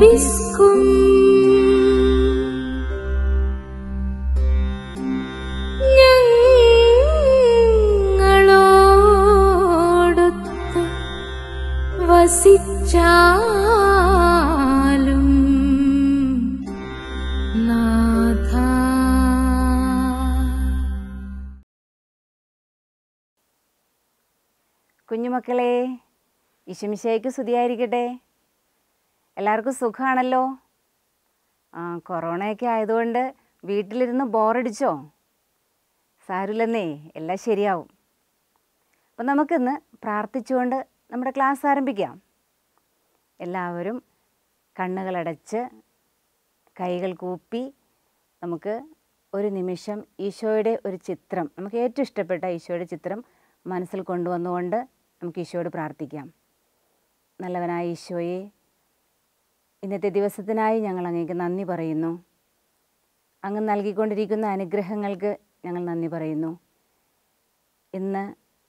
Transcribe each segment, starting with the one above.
ലഭിക്കും ഞങ്ങളോടൊത്ത് വസിച്ചാലും നാഥ കുഞ്ഞുമക്കളെ ഇശമിശയ്ക്ക് സ്തുതിയായിരിക്കട്ടെ എല്ലാവർക്കും സുഖമാണല്ലോ ആ കൊറോണയൊക്കെ ആയതുകൊണ്ട് വീട്ടിലിരുന്ന് ബോറടിച്ചോ സാരില്ലെന്നേ എല്ലാം ശരിയാവും അപ്പം നമുക്കിന്ന് പ്രാർത്ഥിച്ചുകൊണ്ട് നമ്മുടെ ക്ലാസ് ആരംഭിക്കാം എല്ലാവരും കണ്ണുകളടച്ച് കൈകൾ കൂപ്പി നമുക്ക് ഒരു നിമിഷം ഈശോയുടെ ഒരു ചിത്രം നമുക്ക് ഏറ്റവും ഇഷ്ടപ്പെട്ട ഈശോയുടെ ചിത്രം മനസ്സിൽ കൊണ്ടുവന്നുകൊണ്ട് നമുക്ക് ഈശോയോട് പ്രാർത്ഥിക്കാം നല്ലവനായ ഈശോയെ ഇന്നത്തെ ദിവസത്തിനായി ഞങ്ങൾ അങ്ങേക്ക് നന്ദി പറയുന്നു അങ്ങ് നൽകിക്കൊണ്ടിരിക്കുന്ന അനുഗ്രഹങ്ങൾക്ക് ഞങ്ങൾ നന്ദി പറയുന്നു ഇന്ന്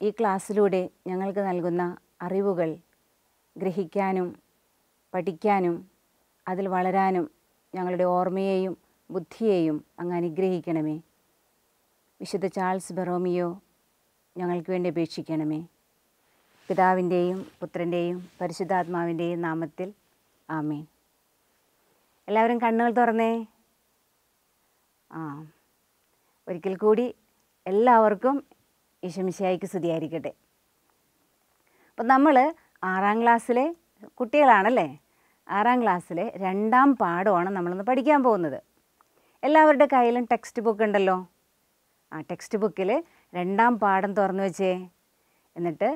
ഈ ക്ലാസ്സിലൂടെ ഞങ്ങൾക്ക് നൽകുന്ന അറിവുകൾ ഗ്രഹിക്കാനും പഠിക്കാനും അതിൽ വളരാനും ഞങ്ങളുടെ ഓർമ്മയെയും ബുദ്ധിയെയും അങ്ങ് അനുഗ്രഹിക്കണമേ വിശുദ്ധ ചാൾസ് ബെറോമിയോ ഞങ്ങൾക്ക് വേണ്ടി അപേക്ഷിക്കണമേ പിതാവിൻ്റെയും പുത്രൻ്റെയും പരിശുദ്ധാത്മാവിൻ്റെയും നാമത്തിൽ ആമേൻ എല്ലാവരും കണ്ണുകൾ തുറന്നേ ആ ഒരിക്കൽ കൂടി എല്ലാവർക്കും ഈശമിശിയായിക്ക് സ്തുതിയായിരിക്കട്ടെ അപ്പം നമ്മൾ ആറാം ക്ലാസ്സിലെ കുട്ടികളാണല്ലേ ആറാം ക്ലാസ്സിലെ രണ്ടാം പാഠമാണ് നമ്മളിന്ന് പഠിക്കാൻ പോകുന്നത് എല്ലാവരുടെ കയ്യിലും ടെക്സ്റ്റ് ബുക്ക് ഉണ്ടല്ലോ ആ ടെക്സ്റ്റ് ബുക്കിൽ രണ്ടാം പാഠം തുറന്നു വെച്ചേ എന്നിട്ട്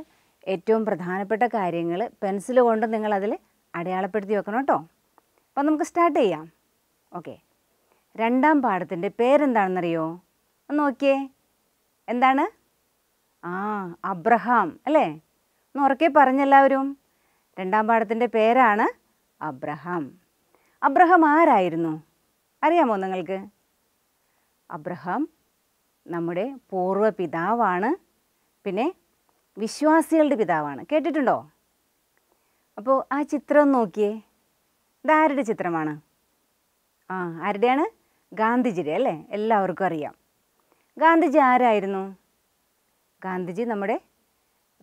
ഏറ്റവും പ്രധാനപ്പെട്ട കാര്യങ്ങൾ പെൻസിൽ കൊണ്ട് നിങ്ങളതിൽ അടയാളപ്പെടുത്തി വെക്കണം കേട്ടോ അപ്പം നമുക്ക് സ്റ്റാർട്ട് ചെയ്യാം ഓക്കെ രണ്ടാം പാഠത്തിൻ്റെ പേരെന്താണെന്നറിയോ ഒന്ന് നോക്കിയേ എന്താണ് ആ അബ്രഹാം അല്ലേ ഒന്ന് ഉറക്കെ പറഞ്ഞെല്ലാവരും രണ്ടാം പാഠത്തിൻ്റെ പേരാണ് അബ്രഹാം അബ്രഹാം ആരായിരുന്നു അറിയാമോ നിങ്ങൾക്ക് അബ്രഹാം നമ്മുടെ പൂർവ്വ പിതാവാണ് പിന്നെ വിശ്വാസികളുടെ പിതാവാണ് കേട്ടിട്ടുണ്ടോ അപ്പോൾ ആ ചിത്രം നോക്കിയേ ഇതാരുടെ ചിത്രമാണ് ആ ആരുടെയാണ് ഗാന്ധിജിയുടെ അല്ലേ എല്ലാവർക്കും അറിയാം ഗാന്ധിജി ആരായിരുന്നു ഗാന്ധിജി നമ്മുടെ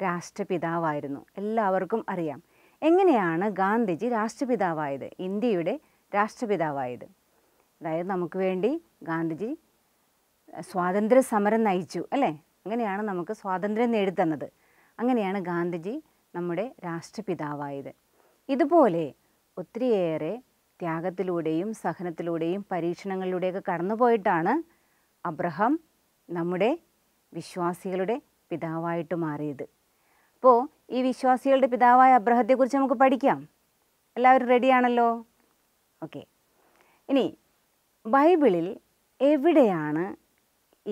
രാഷ്ട്രപിതാവായിരുന്നു എല്ലാവർക്കും അറിയാം എങ്ങനെയാണ് ഗാന്ധിജി രാഷ്ട്രപിതാവായത് ഇന്ത്യയുടെ രാഷ്ട്രപിതാവായത് അതായത് നമുക്ക് വേണ്ടി ഗാന്ധിജി സ്വാതന്ത്ര്യ സമരം നയിച്ചു അല്ലേ അങ്ങനെയാണ് നമുക്ക് സ്വാതന്ത്ര്യം നേടിത്തന്നത് അങ്ങനെയാണ് ഗാന്ധിജി നമ്മുടെ രാഷ്ട്രപിതാവായത് ഇതുപോലെ ഒത്തിരിയേറെ ത്യാഗത്തിലൂടെയും സഹനത്തിലൂടെയും പരീക്ഷണങ്ങളിലൂടെയൊക്കെ കടന്നുപോയിട്ടാണ് അബ്രഹാം നമ്മുടെ വിശ്വാസികളുടെ പിതാവായിട്ട് മാറിയത് അപ്പോൾ ഈ വിശ്വാസികളുടെ പിതാവായ അബ്രഹത്തെക്കുറിച്ച് നമുക്ക് പഠിക്കാം എല്ലാവരും റെഡിയാണല്ലോ ഓക്കെ ഇനി ബൈബിളിൽ എവിടെയാണ്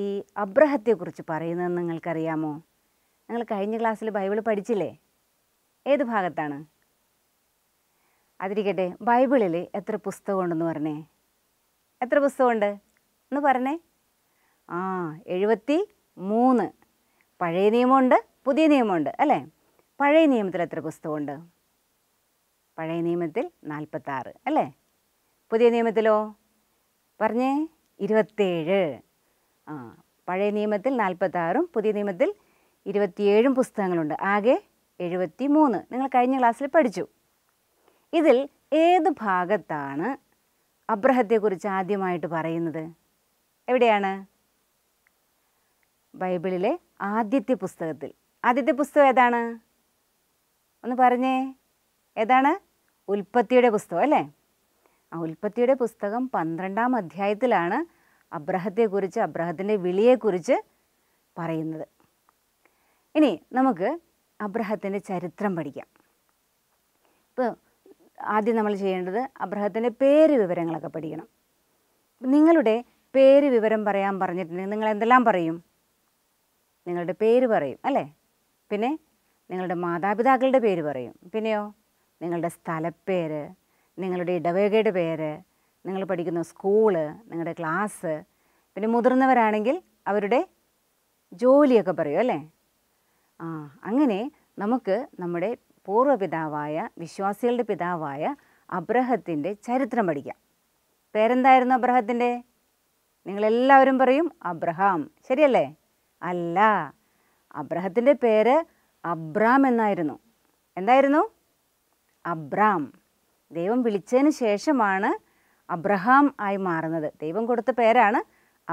ഈ അബ്രഹത്തെക്കുറിച്ച് പറയുന്നതെന്ന് നിങ്ങൾക്കറിയാമോ നിങ്ങൾ കഴിഞ്ഞ ക്ലാസ്സിൽ ബൈബിൾ പഠിച്ചില്ലേ ഏത് ഭാഗത്താണ് അതിരിക്കട്ടെ ബൈബിളിൽ എത്ര പുസ്തകമുണ്ടെന്ന് പറഞ്ഞേ എത്ര പുസ്തകമുണ്ട് എന്ന് പറഞ്ഞേ ആ എഴുപത്തി മൂന്ന് പഴയ നിയമമുണ്ട് പുതിയ നിയമമുണ്ട് അല്ലേ പഴയ നിയമത്തിൽ എത്ര പുസ്തകമുണ്ട് പഴയ നിയമത്തിൽ നാൽപ്പത്താറ് അല്ലേ പുതിയ നിയമത്തിലോ പറഞ്ഞേ ഇരുപത്തേഴ് ആ പഴയ നിയമത്തിൽ നാൽപ്പത്താറും പുതിയ നിയമത്തിൽ ഇരുപത്തിയേഴും പുസ്തകങ്ങളുണ്ട് ആകെ എഴുപത്തി മൂന്ന് നിങ്ങൾ കഴിഞ്ഞ ക്ലാസ്സിൽ പഠിച്ചു ഇതിൽ ഏത് ഭാഗത്താണ് അബ്രഹത്തെക്കുറിച്ച് ആദ്യമായിട്ട് പറയുന്നത് എവിടെയാണ് ബൈബിളിലെ ആദ്യത്തെ പുസ്തകത്തിൽ ആദ്യത്തെ പുസ്തകം ഏതാണ് ഒന്ന് പറഞ്ഞേ ഏതാണ് ഉൽപ്പത്തിയുടെ പുസ്തകം അല്ലേ ആ ഉൽപ്പത്തിയുടെ പുസ്തകം പന്ത്രണ്ടാം അധ്യായത്തിലാണ് അബ്രഹത്തെക്കുറിച്ച് അബ്രഹത്തിൻ്റെ വിളിയെക്കുറിച്ച് പറയുന്നത് ഇനി നമുക്ക് അബ്രഹത്തിൻ്റെ ചരിത്രം പഠിക്കാം ഇപ്പോൾ ആദ്യം നമ്മൾ ചെയ്യേണ്ടത് അബ്രഹത്തിൻ്റെ പേര് വിവരങ്ങളൊക്കെ പഠിക്കണം നിങ്ങളുടെ പേര് വിവരം പറയാൻ പറഞ്ഞിട്ടുണ്ടെങ്കിൽ നിങ്ങൾ എന്തെല്ലാം പറയും നിങ്ങളുടെ പേര് പറയും അല്ലേ പിന്നെ നിങ്ങളുടെ മാതാപിതാക്കളുടെ പേര് പറയും പിന്നെയോ നിങ്ങളുടെ സ്ഥലപ്പേര് നിങ്ങളുടെ ഇടവകയുടെ പേര് നിങ്ങൾ പഠിക്കുന്ന സ്കൂള് നിങ്ങളുടെ ക്ലാസ് പിന്നെ മുതിർന്നവരാണെങ്കിൽ അവരുടെ ജോലിയൊക്കെ പറയും അല്ലേ ആ അങ്ങനെ നമുക്ക് നമ്മുടെ പൂർവ്വപിതാവായ വിശ്വാസികളുടെ പിതാവായ അബ്രഹത്തിൻ്റെ ചരിത്രം പഠിക്കാം പേരെന്തായിരുന്നു അബ്രഹത്തിൻ്റെ നിങ്ങളെല്ലാവരും പറയും അബ്രഹാം ശരിയല്ലേ അല്ല അബ്രഹത്തിൻ്റെ പേര് അബ്രാം എന്നായിരുന്നു എന്തായിരുന്നു അബ്രാം ദൈവം വിളിച്ചതിന് ശേഷമാണ് അബ്രഹാം ആയി മാറുന്നത് ദൈവം കൊടുത്ത പേരാണ്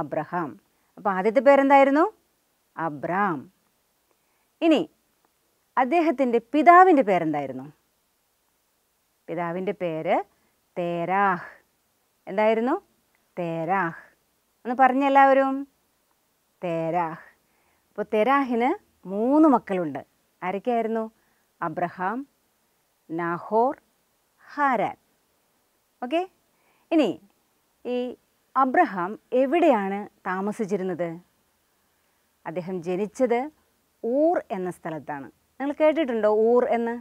അബ്രഹാം അപ്പോൾ ആദ്യത്തെ പേരെന്തായിരുന്നു അബ്രാം ഇനി അദ്ദേഹത്തിൻ്റെ പിതാവിൻ്റെ പേരെന്തായിരുന്നു പിതാവിൻ്റെ പേര് തേരാഹ് എന്തായിരുന്നു തേരാഹ് ഒന്ന് പറഞ്ഞ എല്ലാവരും തേരാഹ് അപ്പോൾ തെരാഹിന് മൂന്ന് മക്കളുണ്ട് ആരൊക്കെയായിരുന്നു അബ്രഹാം നാഹോർ ഹാരാൻ ഓക്കെ ഇനി ഈ അബ്രഹാം എവിടെയാണ് താമസിച്ചിരുന്നത് അദ്ദേഹം ജനിച്ചത് ഊർ എന്ന സ്ഥലത്താണ് നിങ്ങൾ കേട്ടിട്ടുണ്ടോ ഊർ എന്ന്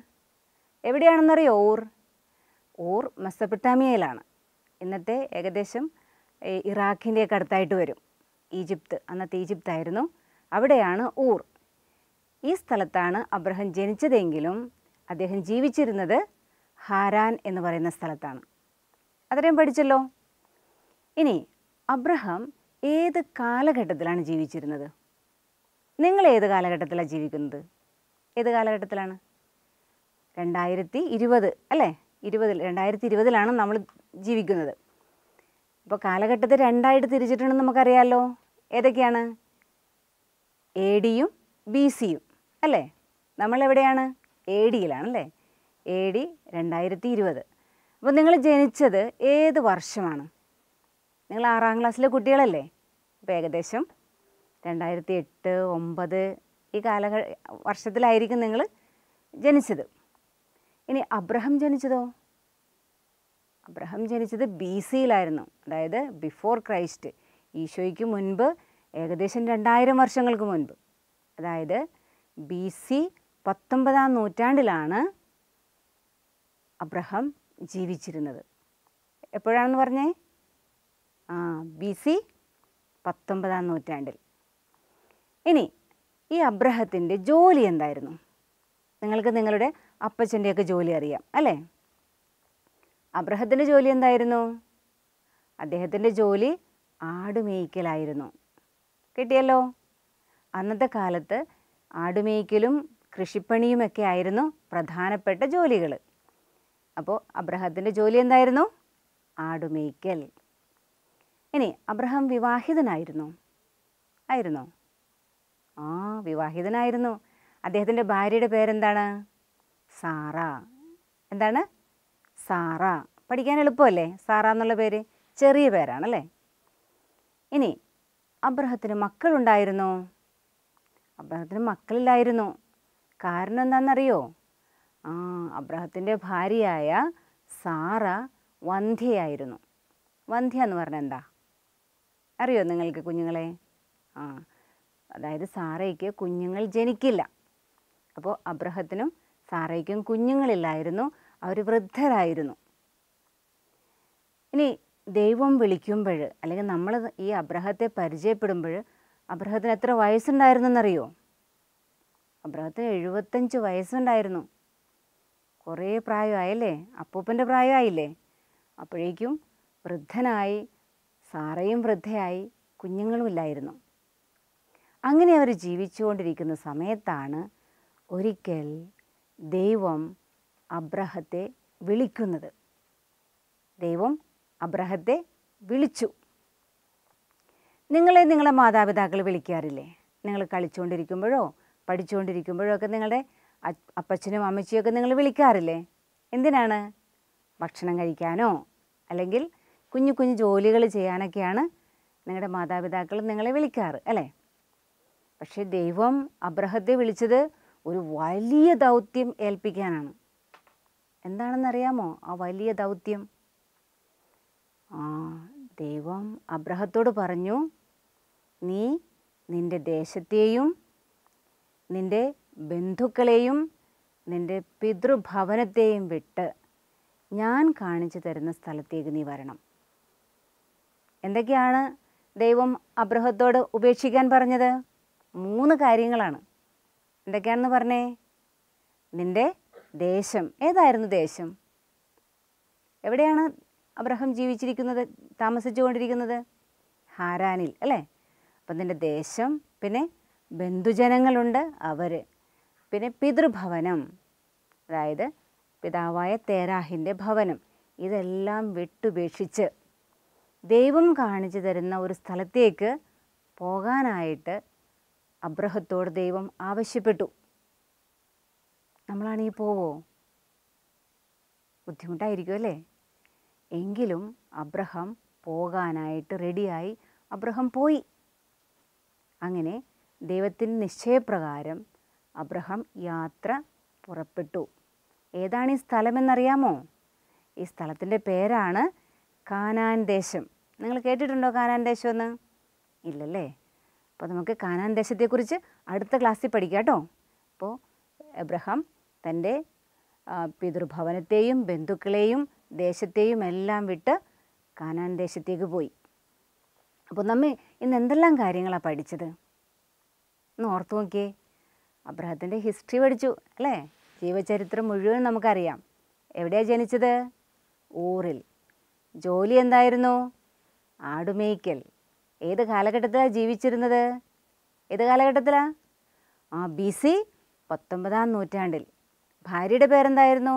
എവിടെയാണെന്നറിയോ ഊർ ഊർ മെസ്സപ്പിട്ടാമിയയിലാണ് ഇന്നത്തെ ഏകദേശം ഇറാഖിൻ്റെയൊക്കെ അടുത്തായിട്ട് വരും ഈജിപ്ത് അന്നത്തെ ഈജിപ്തായിരുന്നു അവിടെയാണ് ഊർ ഈ സ്ഥലത്താണ് അബ്രഹം ജനിച്ചതെങ്കിലും അദ്ദേഹം ജീവിച്ചിരുന്നത് ഹാരാൻ എന്ന് പറയുന്ന സ്ഥലത്താണ് അത്രയും പഠിച്ചല്ലോ ഇനി അബ്രഹാം ഏത് കാലഘട്ടത്തിലാണ് ജീവിച്ചിരുന്നത് നിങ്ങൾ ഏത് കാലഘട്ടത്തിലാണ് ജീവിക്കുന്നത് ഏത് കാലഘട്ടത്തിലാണ് രണ്ടായിരത്തി ഇരുപത് അല്ലേ ഇരുപതിൽ രണ്ടായിരത്തി ഇരുപതിലാണ് നമ്മൾ ജീവിക്കുന്നത് ഇപ്പോൾ കാലഘട്ടത്തെ രണ്ടായിട്ട് തിരിച്ചിട്ടുണ്ടെന്ന് നമുക്കറിയാമല്ലോ ഏതൊക്കെയാണ് എ ഡിയും ബി സിയും അല്ലേ നമ്മൾ എവിടെയാണ് എ ഡിയിലാണ് അല്ലേ എ ഡി രണ്ടായിരത്തി ഇരുപത് അപ്പോൾ നിങ്ങൾ ജനിച്ചത് ഏത് വർഷമാണ് നിങ്ങൾ ആറാം ക്ലാസ്സിലെ കുട്ടികളല്ലേ അപ്പോൾ ഏകദേശം രണ്ടായിരത്തി എട്ട് ഒമ്പത് ഈ കാലഘട്ട വർഷത്തിലായിരിക്കും നിങ്ങൾ ജനിച്ചത് ഇനി അബ്രഹം ജനിച്ചതോ അബ്രഹം ജനിച്ചത് ബി സിയിലായിരുന്നു അതായത് ബിഫോർ ക്രൈസ്റ്റ് ഈശോയ്ക്ക് മുൻപ് ഏകദേശം രണ്ടായിരം വർഷങ്ങൾക്ക് മുൻപ് അതായത് ബി സി പത്തൊമ്പതാം നൂറ്റാണ്ടിലാണ് അബ്രഹാം ജീവിച്ചിരുന്നത് എപ്പോഴാണെന്ന് പറഞ്ഞേ ആ ബി സി പത്തൊമ്പതാം നൂറ്റാണ്ടിൽ ഇനി ഈ അബ്രഹത്തിൻ്റെ ജോലി എന്തായിരുന്നു നിങ്ങൾക്ക് നിങ്ങളുടെ അപ്പച്ചൻ്റെയൊക്കെ ജോലി അറിയാം അല്ലേ അബ്രഹത്തിൻ്റെ ജോലി എന്തായിരുന്നു അദ്ദേഹത്തിൻ്റെ ജോലി ആടുമേയ്ക്കലായിരുന്നു കിട്ടിയല്ലോ അന്നത്തെ കാലത്ത് ആടുമേയ്ക്കലും കൃഷിപ്പണിയുമൊക്കെ ആയിരുന്നു പ്രധാനപ്പെട്ട ജോലികൾ അപ്പോൾ അബ്രഹത്തിൻ്റെ ജോലി എന്തായിരുന്നു ആടുമേയ്ക്കൽ ഇനി അബ്രഹാം വിവാഹിതനായിരുന്നു ആയിരുന്നോ ആ വിവാഹിതനായിരുന്നു അദ്ദേഹത്തിൻ്റെ ഭാര്യയുടെ പേരെന്താണ് സാറ എന്താണ് സാറ പഠിക്കാൻ എളുപ്പമല്ലേ സാറ എന്നുള്ള പേര് ചെറിയ പേരാണല്ലേ ഇനി അബ്രഹത്തിന് മക്കളുണ്ടായിരുന്നു അബ്രഹത്തിന് മക്കളില്ലായിരുന്നു കാരണം എന്താണെന്നറിയോ ആ അബ്രഹത്തിൻ്റെ ഭാര്യയായ സാറ വന്ധ്യയായിരുന്നു വന്ധ്യ എന്ന് പറഞ്ഞാൽ എന്താ അറിയോ നിങ്ങൾക്ക് കുഞ്ഞുങ്ങളെ ആ അതായത് സാറയ്ക്ക് കുഞ്ഞുങ്ങൾ ജനിക്കില്ല അപ്പോൾ അബ്രഹത്തിനും സാറയ്ക്കും കുഞ്ഞുങ്ങളില്ലായിരുന്നു അവർ വൃദ്ധരായിരുന്നു ഇനി ദൈവം വിളിക്കുമ്പോൾ അല്ലെങ്കിൽ നമ്മൾ ഈ അബ്രഹത്തെ പരിചയപ്പെടുമ്പോൾ അബ്രഹത്തിന് എത്ര വയസ്സുണ്ടായിരുന്നെന്നറിയോ അബ്രഹത്തിന് എഴുപത്തഞ്ച് വയസ്സുണ്ടായിരുന്നു കുറേ പ്രായമായല്ലേ അപ്പൂപ്പൻ്റെ പ്രായമായില്ലേ അപ്പോഴേക്കും വൃദ്ധനായി സാറയും വൃദ്ധയായി കുഞ്ഞുങ്ങളുമില്ലായിരുന്നു അങ്ങനെ അവർ ജീവിച്ചുകൊണ്ടിരിക്കുന്ന സമയത്താണ് ഒരിക്കൽ ദൈവം അബ്രഹത്തെ വിളിക്കുന്നത് ദൈവം അബ്രഹത്തെ വിളിച്ചു നിങ്ങളെ നിങ്ങളെ മാതാപിതാക്കൾ വിളിക്കാറില്ലേ നിങ്ങൾ കളിച്ചുകൊണ്ടിരിക്കുമ്പോഴോ പഠിച്ചുകൊണ്ടിരിക്കുമ്പോഴോ ഒക്കെ നിങ്ങളുടെ അപ്പച്ചനും അമ്മച്ചിയൊക്കെ നിങ്ങൾ വിളിക്കാറില്ലേ എന്തിനാണ് ഭക്ഷണം കഴിക്കാനോ അല്ലെങ്കിൽ കുഞ്ഞു കുഞ്ഞു ജോലികൾ ചെയ്യാനൊക്കെയാണ് നിങ്ങളുടെ മാതാപിതാക്കൾ നിങ്ങളെ വിളിക്കാറ് അല്ലേ പക്ഷേ ദൈവം അബ്രഹത്തെ വിളിച്ചത് ഒരു വലിയ ദൗത്യം ഏൽപ്പിക്കാനാണ് എന്താണെന്നറിയാമോ ആ വലിയ ദൗത്യം ആ ദൈവം അബ്രഹത്തോട് പറഞ്ഞു നീ നിൻ്റെ ദേശത്തെയും നിൻ്റെ ബന്ധുക്കളെയും നിൻ്റെ പിതൃഭവനത്തെയും വിട്ട് ഞാൻ കാണിച്ചു തരുന്ന സ്ഥലത്തേക്ക് നീ വരണം എന്തൊക്കെയാണ് ദൈവം അബ്രഹത്തോട് ഉപേക്ഷിക്കാൻ പറഞ്ഞത് മൂന്ന് കാര്യങ്ങളാണ് എന്തൊക്കെയാണെന്ന് പറഞ്ഞേ നിൻ്റെ ദേശം ഏതായിരുന്നു ദേശം എവിടെയാണ് അബ്രഹാം ജീവിച്ചിരിക്കുന്നത് താമസിച്ചുകൊണ്ടിരിക്കുന്നത് ഹാരാനിൽ അല്ലേ അപ്പം നിൻ്റെ ദേശം പിന്നെ ബന്ധുജനങ്ങളുണ്ട് അവർ പിന്നെ പിതൃഭവനം അതായത് പിതാവായ തേരാഹിൻ്റെ ഭവനം ഇതെല്ലാം വിട്ടുപേക്ഷിച്ച് ദൈവം കാണിച്ചു തരുന്ന ഒരു സ്ഥലത്തേക്ക് പോകാനായിട്ട് അബ്രഹത്തോട് ദൈവം ആവശ്യപ്പെട്ടു നമ്മളാണെങ്കിൽ പോവോ ബുദ്ധിമുട്ടായിരിക്കും അല്ലേ എങ്കിലും അബ്രഹാം പോകാനായിട്ട് റെഡിയായി അബ്രഹാം പോയി അങ്ങനെ ദൈവത്തിൻ്റെ നിശ്ചയപ്രകാരം അബ്രഹാം യാത്ര പുറപ്പെട്ടു ഏതാണ് ഈ സ്ഥലമെന്നറിയാമോ ഈ സ്ഥലത്തിൻ്റെ പേരാണ് കാനാൻ ദേശം നിങ്ങൾ കേട്ടിട്ടുണ്ടോ കാനാൻ ദേശമെന്ന് ഇല്ലല്ലേ അപ്പോൾ നമുക്ക് കാനാൻ ദേശത്തെക്കുറിച്ച് അടുത്ത ക്ലാസ്സിൽ പഠിക്കാം കേട്ടോ അപ്പോൾ എബ്രഹാം തൻ്റെ പിതൃഭവനത്തെയും ബന്ധുക്കളെയും ദേശത്തെയും എല്ലാം വിട്ട് കാനാൻ ദേശത്തേക്ക് പോയി അപ്പോൾ നമ്മൾ ഇന്ന് എന്തെല്ലാം കാര്യങ്ങളാണ് പഠിച്ചത് ഒന്ന് ഓർത്തു നോക്കിയേ അബ്രഹത്തിൻ്റെ ഹിസ്റ്ററി പഠിച്ചു അല്ലേ ജീവചരിത്രം മുഴുവൻ നമുക്കറിയാം എവിടെയാണ് ജനിച്ചത് ഊറിൽ ജോലി എന്തായിരുന്നു ആടുമേയ്ക്കൽ ഏത് കാലഘട്ടത്തിലാണ് ജീവിച്ചിരുന്നത് ഏത് കാലഘട്ടത്തിലാണ് ആ ബി സി പത്തൊമ്പതാം നൂറ്റാണ്ടിൽ ഭാര്യയുടെ പേരെന്തായിരുന്നു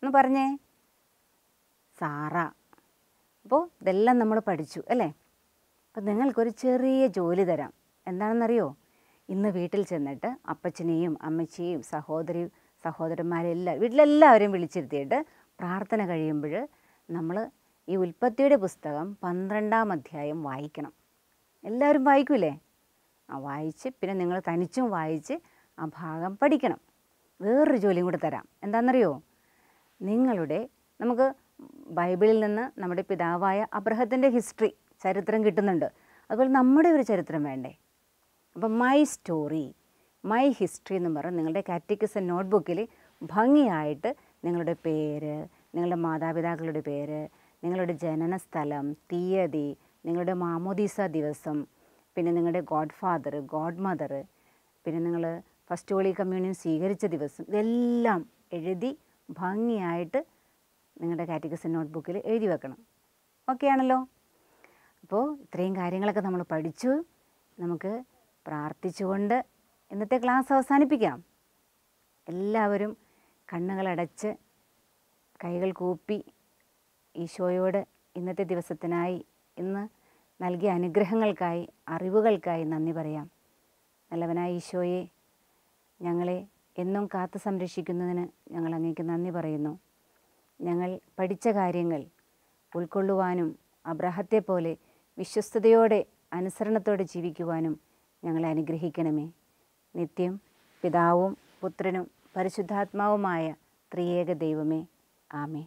എന്ന് പറഞ്ഞേ സാറ അപ്പോൾ ഇതെല്ലാം നമ്മൾ പഠിച്ചു അല്ലേ അപ്പോൾ നിങ്ങൾക്കൊരു ചെറിയ ജോലി തരാം എന്താണെന്നറിയോ ഇന്ന് വീട്ടിൽ ചെന്നിട്ട് അപ്പച്ചനെയും അമ്മച്ചിയും സഹോദരി സഹോദരന്മാരെല്ലാം വീട്ടിലെല്ലാവരെയും വിളിച്ചിരുത്തിയിട്ട് പ്രാർത്ഥന കഴിയുമ്പോൾ നമ്മൾ ഈ ഉൽപ്പത്തിയുടെ പുസ്തകം പന്ത്രണ്ടാം അധ്യായം വായിക്കണം എല്ലാവരും വായിക്കൂലേ ആ വായിച്ച് പിന്നെ നിങ്ങൾ തനിച്ചും വായിച്ച് ആ ഭാഗം പഠിക്കണം വേറൊരു ജോലിയും കൂടെ തരാം എന്താണെന്നറിയോ നിങ്ങളുടെ നമുക്ക് ബൈബിളിൽ നിന്ന് നമ്മുടെ പിതാവായ അബ്രഹത്തിൻ്റെ ഹിസ്റ്ററി ചരിത്രം കിട്ടുന്നുണ്ട് അതുപോലെ നമ്മുടെ ഒരു ചരിത്രം വേണ്ടേ അപ്പം മൈ സ്റ്റോറി മൈ ഹിസ്റ്ററി എന്ന് പറഞ്ഞാൽ നിങ്ങളുടെ കാറ്റഗറിസ് നോട്ട്ബുക്കിൽ ഭംഗിയായിട്ട് നിങ്ങളുടെ പേര് നിങ്ങളുടെ മാതാപിതാക്കളുടെ പേര് നിങ്ങളുടെ ജനന സ്ഥലം തീയതി നിങ്ങളുടെ മാമോദീസ ദിവസം പിന്നെ നിങ്ങളുടെ ഗോഡ് ഫാദർ ഗോഡ് മദർ പിന്നെ നിങ്ങൾ ഫസ്റ്റ് ഹോളി കമ്മ്യൂണിയൻ സ്വീകരിച്ച ദിവസം ഇതെല്ലാം എഴുതി ഭംഗിയായിട്ട് നിങ്ങളുടെ കാറ്റഗസ് നോട്ട്ബുക്കിൽ എഴുതി വെക്കണം ഓക്കെ ആണല്ലോ അപ്പോൾ ഇത്രയും കാര്യങ്ങളൊക്കെ നമ്മൾ പഠിച്ചു നമുക്ക് പ്രാർത്ഥിച്ചുകൊണ്ട് ഇന്നത്തെ ക്ലാസ് അവസാനിപ്പിക്കാം എല്ലാവരും കണ്ണുകളടച്ച് കൈകൾ കൂപ്പി ഈശോയോട് ഇന്നത്തെ ദിവസത്തിനായി ഇന്ന് നൽകിയ അനുഗ്രഹങ്ങൾക്കായി അറിവുകൾക്കായി നന്ദി പറയാം നല്ലവനായ ഈശോയെ ഞങ്ങളെ എന്നും കാത്തു സംരക്ഷിക്കുന്നതിന് ഞങ്ങൾ അങ്ങേക്ക് നന്ദി പറയുന്നു ഞങ്ങൾ പഠിച്ച കാര്യങ്ങൾ ഉൾക്കൊള്ളുവാനും അബ്രഹത്തെ പോലെ വിശ്വസ്തയോടെ അനുസരണത്തോടെ ജീവിക്കുവാനും ഞങ്ങളെ അനുഗ്രഹിക്കണമേ നിത്യം പിതാവും പുത്രനും പരിശുദ്ധാത്മാവുമായ ത്രിയേക ദൈവമേ ആമേ